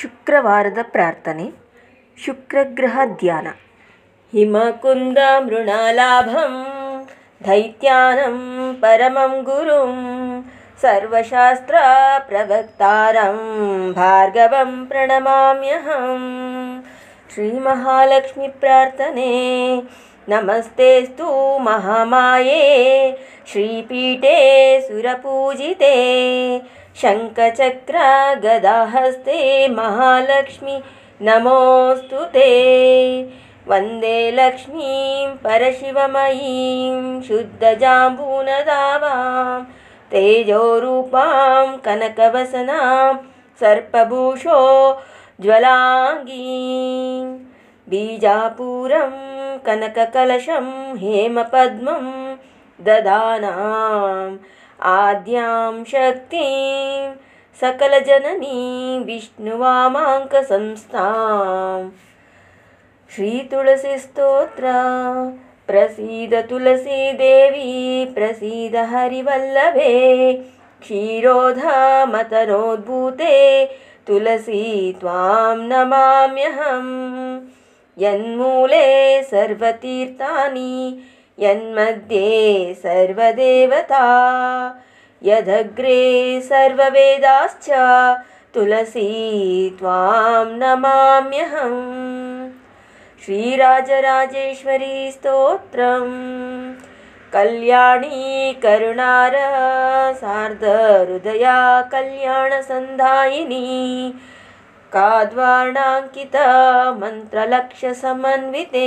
शुक्रवारद शुक्रवारदप्रार्थने शुक्रगृहध्यान हिमकुन्दमृणलाभं दैत्यानं परमं गुरुं सर्वशास्त्रप्रवक्तारं भार्गवं प्रणमाम्यहं श्रीमहालक्ष्मिप्रार्थने नमस्ते स्तु महामाये श्रीपीठे सुरपूजिते शङ्खचक्रागदाहस्ते महालक्ष्मी नमोऽस्तु ते वन्दे लक्ष्मीं परशिवमयीं शुद्धजाम्बूनदावां तेजोरूपां कनकवसनां सर्पभूषो ज्वलाङ्गीं बीजापूरं कनककलशं हेमपद्मं ददानाम् आद्यां शक्तिं सकलजननी विष्णुवामाङ्कसंस्थां देवी प्रसीद हरिवल्लभे क्षीरोधामतनोद्भूते तुलसी त्वां नमाम्यहं यन्मूले सर्वतीर्थानि यन्मध्ये सर्वदेवता यदग्रे सर्ववेदाश्च तुलसी त्वां नमाम्यहम् स्तोत्रम् कल्याणी करुणार सार्धहृदया कल्याणसन्धायिनी का समन्विते,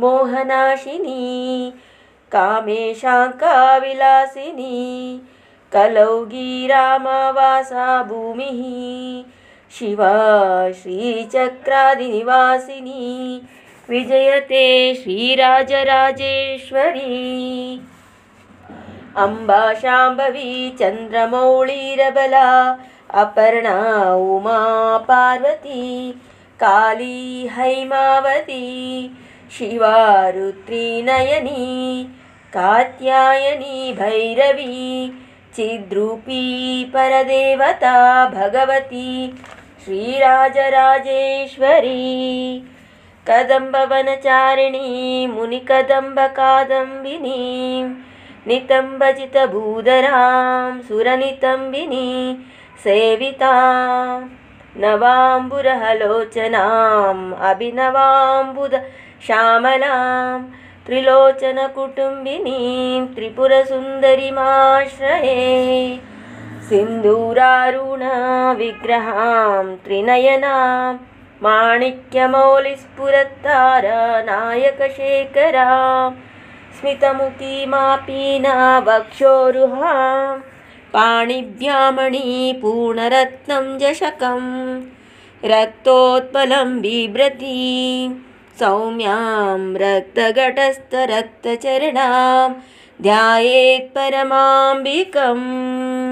मोहनाशिनी काविलासिनी कलौ कलौगीरामावासा भूमिः शिवा श्रीचक्रादिनिवासिनी विजयते श्रीराजराजेश्वरी अम्बाशाम्भवी चन्द्रमौळीरबला अपर्णा उमा पार्वती काली हैमावती शिवारुत्रीनयनी, कात्यायनी भैरवी चिद्रूपी परदेवता भगवती श्रीराजराजेश्वरी कदम्बवनचारिणी मुनिकदम्बकादम्बिनी नितम्बजितभूधरां सुरनितम्बिनी सेविता अभिनवाम्बुद श्यामलां त्रिलोचनकुटुम्बिनीं त्रिपुरसुन्दरीमाश्रये सिन्दूरारुणाविग्रहां त्रिनयनां माणिक्यमौलिस्पुरतारानायकशेखरां स्मितमुखीमापीना वक्षोरुहाम् पाणिव्यामणि पूर्णरत्नं जशकं रक्तोत्पलं बिभ्रती सौम्यां रक्तघटस्थरक्तचरणां ध्यायेत् परमाम्बिकम्